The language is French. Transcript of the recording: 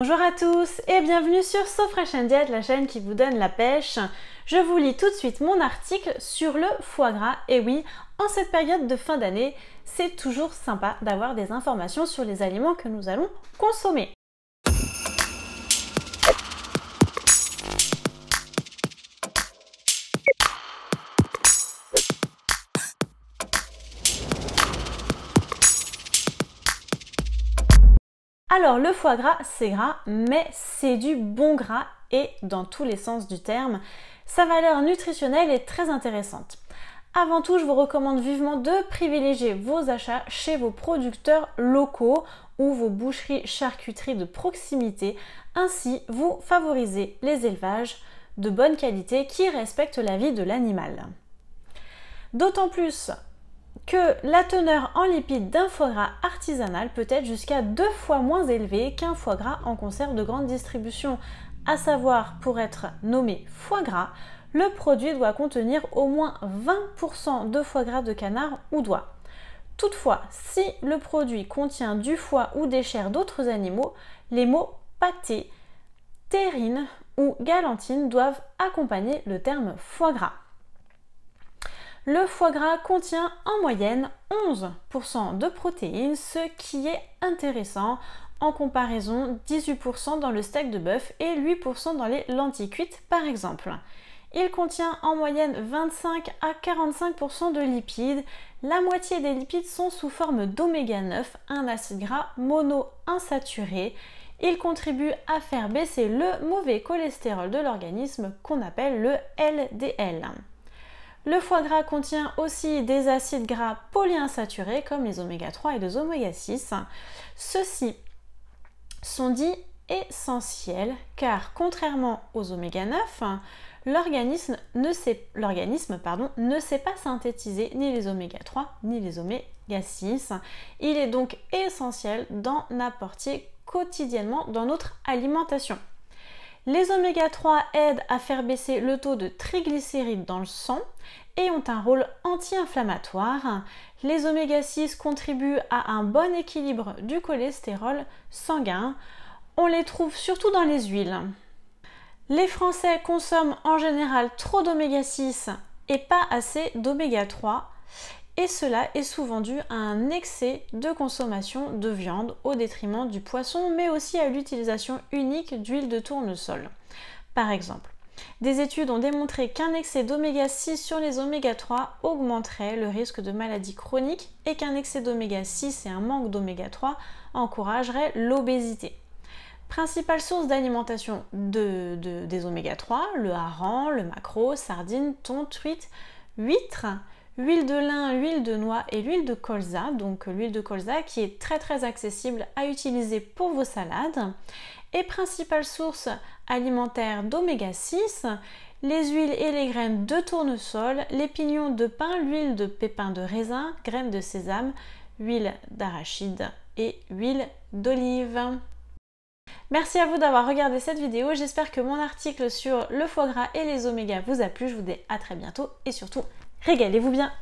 Bonjour à tous et bienvenue sur So Fresh and Diet, la chaîne qui vous donne la pêche. Je vous lis tout de suite mon article sur le foie gras. Et oui, en cette période de fin d'année, c'est toujours sympa d'avoir des informations sur les aliments que nous allons consommer. Alors le foie gras, c'est gras, mais c'est du bon gras et dans tous les sens du terme. Sa valeur nutritionnelle est très intéressante. Avant tout, je vous recommande vivement de privilégier vos achats chez vos producteurs locaux ou vos boucheries charcuteries de proximité. Ainsi, vous favorisez les élevages de bonne qualité qui respectent la vie de l'animal. D'autant plus que la teneur en lipides d'un foie gras artisanal peut être jusqu'à deux fois moins élevée qu'un foie gras en conserve de grande distribution, à savoir pour être nommé foie gras, le produit doit contenir au moins 20% de foie gras de canard ou d'oie. Toutefois, si le produit contient du foie ou des chairs d'autres animaux, les mots pâté, terrine ou galantine doivent accompagner le terme foie gras. Le foie gras contient en moyenne 11% de protéines, ce qui est intéressant en comparaison 18% dans le steak de bœuf et 8% dans les lentilles cuites par exemple. Il contient en moyenne 25 à 45% de lipides. La moitié des lipides sont sous forme d'oméga 9, un acide gras monoinsaturé. Il contribue à faire baisser le mauvais cholestérol de l'organisme qu'on appelle le LDL. Le foie gras contient aussi des acides gras polyinsaturés comme les oméga 3 et les oméga 6. Ceux-ci sont dits essentiels car contrairement aux oméga 9, l'organisme ne sait, ne sait pas synthétiser ni les oméga 3 ni les oméga 6. Il est donc essentiel d'en apporter quotidiennement dans notre alimentation. Les oméga 3 aident à faire baisser le taux de triglycérides dans le sang et ont un rôle anti-inflammatoire. Les oméga 6 contribuent à un bon équilibre du cholestérol sanguin. On les trouve surtout dans les huiles. Les Français consomment en général trop d'oméga 6 et pas assez d'oméga 3 et cela est souvent dû à un excès de consommation de viande au détriment du poisson, mais aussi à l'utilisation unique d'huile de tournesol. Par exemple, des études ont démontré qu'un excès d'oméga 6 sur les oméga 3 augmenterait le risque de maladies chroniques et qu'un excès d'oméga 6 et un manque d'oméga 3 encouragerait l'obésité. Principale source d'alimentation des oméga 3, le hareng, le maquereau, sardines, thon, truite, huîtres, huile de lin, huile de noix et l'huile de colza. Donc euh, l'huile de colza qui est très très accessible à utiliser pour vos salades. Et principale source alimentaire d'oméga 6, les huiles et les graines de tournesol, les pignons de pin, l'huile de pépins de raisin, graines de sésame, huile d'arachide et huile d'olive. Merci à vous d'avoir regardé cette vidéo, j'espère que mon article sur le foie gras et les oméga vous a plu, je vous dis à très bientôt et surtout, régalez-vous bien